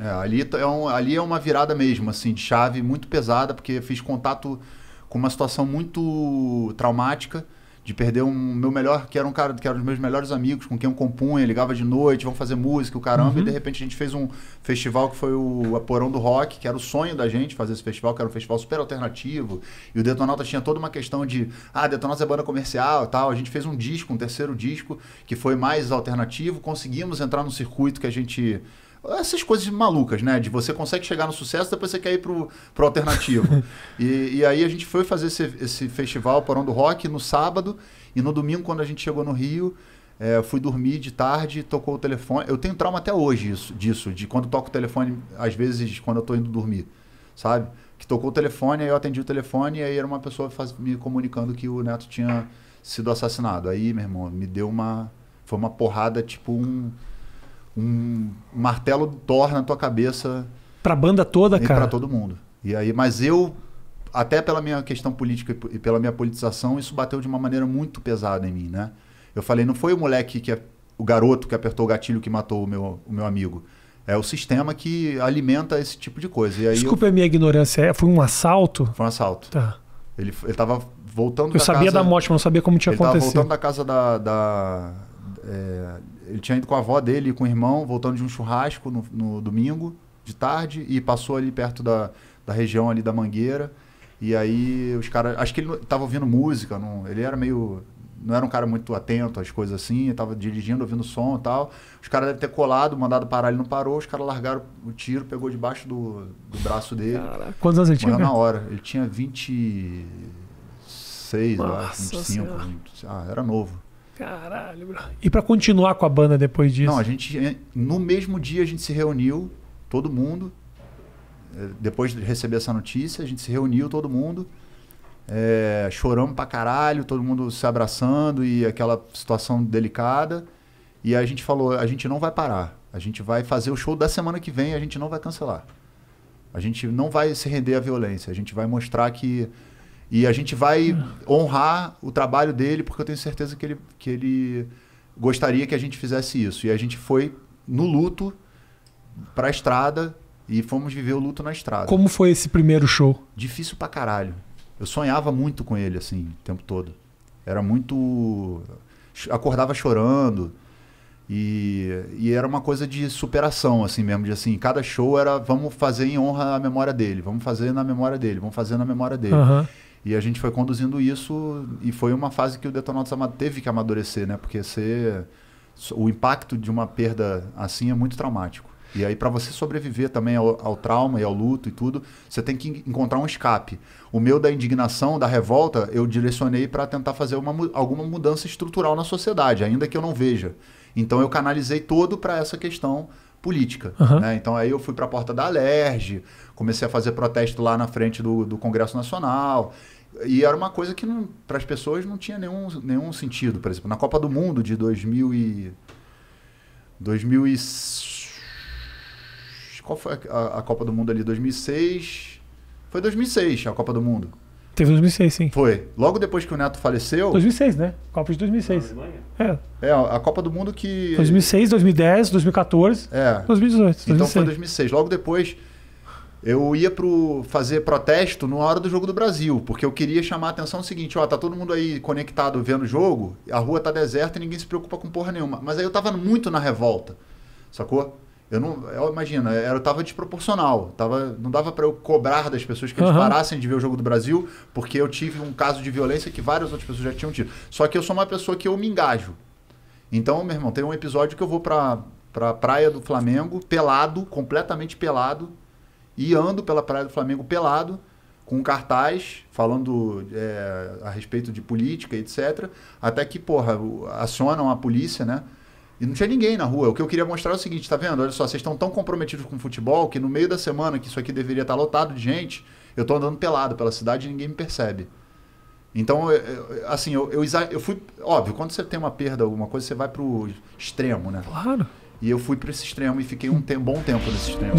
É, ali, é um, ali é uma virada mesmo, assim, de chave muito pesada, porque fiz contato com uma situação muito traumática de perder um meu melhor, que era um cara, que era um dos meus melhores amigos, com quem eu compunha, ligava de noite, vamos fazer música, o caramba, uhum. e de repente a gente fez um festival que foi o Aporão do Rock, que era o sonho da gente fazer esse festival, que era um festival super alternativo, e o Detonautas tinha toda uma questão de, ah, Detonautas é banda comercial e tal, a gente fez um disco, um terceiro disco, que foi mais alternativo, conseguimos entrar no circuito que a gente essas coisas malucas, né? De você consegue chegar no sucesso, depois você quer ir pro, pro alternativo. e, e, aí a gente foi fazer esse, esse festival Porão do Rock no sábado, e no domingo, quando a gente chegou no Rio, é, fui dormir de tarde, tocou o telefone. Eu tenho trauma até hoje isso, disso, de quando toco o telefone, às vezes, quando eu tô indo dormir, sabe? Que tocou o telefone, aí eu atendi o telefone, e aí era uma pessoa faz, me comunicando que o neto tinha sido assassinado. Aí, meu irmão, me deu uma. Foi uma porrada, tipo um um martelo torna a tua cabeça. Pra banda toda, e cara. Pra todo mundo. E aí, mas eu, até pela minha questão política e pela minha politização, isso bateu de uma maneira muito pesada em mim, né? Eu falei, não foi o moleque que o garoto que apertou o gatilho que matou o meu, o meu amigo. É o sistema que alimenta esse tipo de coisa. Desculpa eu... a minha ignorância, é, foi um assalto? Foi um assalto. Tá. Ele, ele tava voltando eu da casa... Eu sabia da morte, mas não sabia como tinha ele acontecido. Ele tava voltando da casa da... da é, ele tinha ido com a avó dele e com o irmão, voltando de um churrasco no, no domingo de tarde e passou ali perto da, da região ali da Mangueira. E aí os caras. Acho que ele estava ouvindo música, não, ele era meio. Não era um cara muito atento às coisas assim, estava dirigindo, ouvindo som e tal. Os caras devem ter colado, mandado parar, ele não parou. Os caras largaram o tiro, pegou debaixo do, do braço dele. quantos anos ele tinha? na hora. Ele tinha 26, Nossa eu acho, 25. Senhora. Ah, era novo. Caralho, bro. E para continuar com a banda depois disso? Não, a gente eh, no mesmo dia a gente se reuniu, todo mundo. Eh, depois de receber essa notícia, a gente se reuniu todo mundo. É, choramos pra caralho, todo mundo se abraçando e aquela situação delicada. E a gente falou, a gente não vai parar. A gente vai fazer o show da semana que vem, a gente não vai cancelar. A gente não vai se render à violência, a gente vai mostrar que e a gente vai honrar o trabalho dele, porque eu tenho certeza que ele, que ele gostaria que a gente fizesse isso. E a gente foi no luto para a estrada e fomos viver o luto na estrada. Como foi esse primeiro show? Difícil pra caralho. Eu sonhava muito com ele, assim, o tempo todo. Era muito. Acordava chorando. E, e era uma coisa de superação, assim mesmo. De assim, cada show era vamos fazer em honra à memória dele, vamos fazer na memória dele, vamos fazer na memória dele. Uhum. E a gente foi conduzindo isso e foi uma fase que o Detonautas teve que amadurecer, né? Porque você, o impacto de uma perda assim é muito traumático. E aí, para você sobreviver também ao, ao, trauma e ao luto e tudo, você tem que encontrar um escape. O meu da indignação, da revolta, eu direcionei para tentar fazer uma, alguma mudança estrutural na sociedade, ainda que eu não veja. Então, eu canalizei todo para essa questão política. Uhum. Né? Então aí eu fui para a porta da Alerj, comecei a fazer protesto lá na frente do, do Congresso Nacional. E era uma coisa que para as pessoas não tinha nenhum, nenhum sentido. Por exemplo, na Copa do Mundo de 2000 e, 2006, qual foi a, a Copa do Mundo ali? 2006? Foi 2006 a Copa do Mundo. Teve 2006, sim. Foi. Logo depois que o Neto faleceu. 2006, né? Copa de 2006. É. é, a Copa do Mundo que. 2006, 2010, 2014. É. 2018. Então foi 2006. Logo depois, eu ia pro fazer protesto na hora do Jogo do Brasil, porque eu queria chamar a atenção o seguinte: ó, tá todo mundo aí conectado vendo o jogo, a rua tá deserta e ninguém se preocupa com porra nenhuma. Mas aí eu tava muito na revolta, sacou? Eu não, eu imagina, era tava desproporcional, tava, não dava para eu cobrar das pessoas que eles parassem de ver o jogo do Brasil, porque eu tive um caso de violência que várias outras pessoas já tinham tido. Só que eu sou uma pessoa que eu me engajo. Então, meu irmão, tem um episódio que eu vou para a praia do Flamengo, pelado, completamente pelado, e ando pela praia do Flamengo pelado, com um cartaz falando é, a respeito de política, etc. Até que, porra, acionam a polícia, né? E não tinha ninguém na rua. O que eu queria mostrar é o seguinte, tá vendo? Olha só, vocês estão tão comprometidos com o futebol que no meio da semana, que isso aqui deveria estar tá lotado de gente, eu estou andando pelado pela cidade e ninguém me percebe. Então, assim, eu, eu, eu, fui. Óbvio, quando você tem uma perda, alguma coisa, você vai pro extremo, né? Claro. E eu fui para esse extremo e fiquei um bom tempo nesse extremo.